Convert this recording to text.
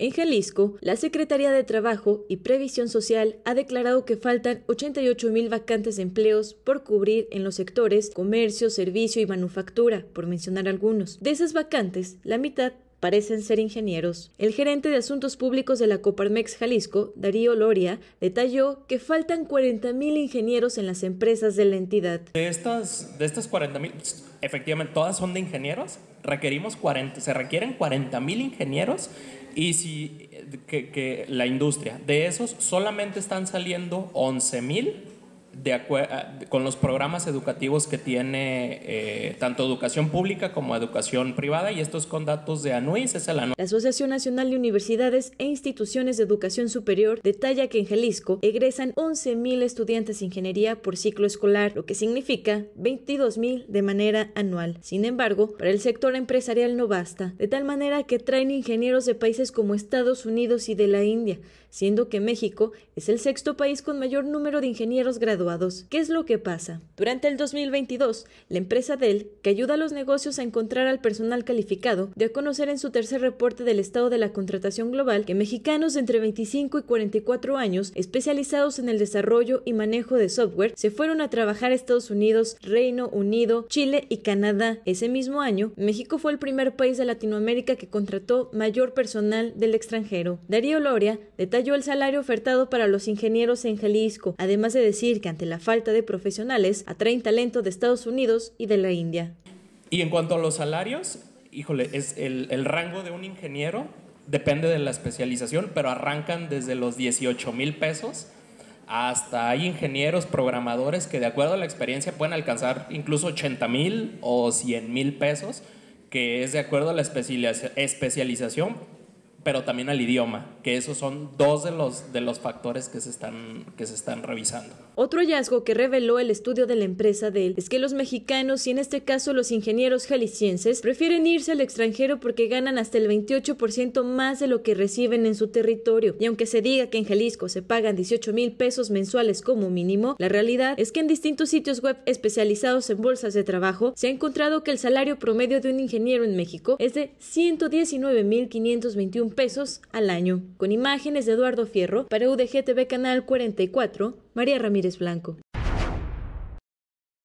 En Jalisco, la Secretaría de Trabajo y Previsión Social ha declarado que faltan 88 mil vacantes de empleos por cubrir en los sectores comercio, servicio y manufactura, por mencionar algunos. De esas vacantes, la mitad parecen ser ingenieros. El gerente de Asuntos Públicos de la Coparmex Jalisco, Darío Loria, detalló que faltan 40.000 ingenieros en las empresas de la entidad. De estas, de estas 40.000, efectivamente, todas son de ingenieros. Requerimos 40, se requieren 40.000 ingenieros y si eh, que, la industria. De esos solamente están saliendo 11.000 de ah, con los programas educativos que tiene eh, tanto educación pública como educación privada y estos con datos de ANUIS es el La Asociación Nacional de Universidades e Instituciones de Educación Superior detalla que en Jalisco egresan 11.000 estudiantes de ingeniería por ciclo escolar, lo que significa 22.000 de manera anual. Sin embargo, para el sector empresarial no basta, de tal manera que traen ingenieros de países como Estados Unidos y de la India, siendo que México es el sexto país con mayor número de ingenieros graduados ¿qué es lo que pasa? Durante el 2022, la empresa Dell, que ayuda a los negocios a encontrar al personal calificado, dio a conocer en su tercer reporte del estado de la contratación global que mexicanos entre 25 y 44 años, especializados en el desarrollo y manejo de software, se fueron a trabajar a Estados Unidos, Reino Unido, Chile y Canadá. Ese mismo año, México fue el primer país de Latinoamérica que contrató mayor personal del extranjero. Darío Loria detalló el salario ofertado para los ingenieros en Jalisco, además de decir que ante la falta de profesionales atraen talento de Estados Unidos y de la India. Y en cuanto a los salarios, híjole, es el, el rango de un ingeniero depende de la especialización, pero arrancan desde los 18 mil pesos hasta hay ingenieros, programadores que de acuerdo a la experiencia pueden alcanzar incluso 80 mil o 100 mil pesos, que es de acuerdo a la especialización, pero también al idioma, que esos son dos de los, de los factores que se, están, que se están revisando. Otro hallazgo que reveló el estudio de la empresa de él es que los mexicanos y en este caso los ingenieros jaliscienses prefieren irse al extranjero porque ganan hasta el 28% más de lo que reciben en su territorio. Y aunque se diga que en Jalisco se pagan 18 mil pesos mensuales como mínimo, la realidad es que en distintos sitios web especializados en bolsas de trabajo se ha encontrado que el salario promedio de un ingeniero en México es de 119 mil 521 pesos al año. Con imágenes de Eduardo Fierro para UDGTV Canal 44, María Ramírez Blanco.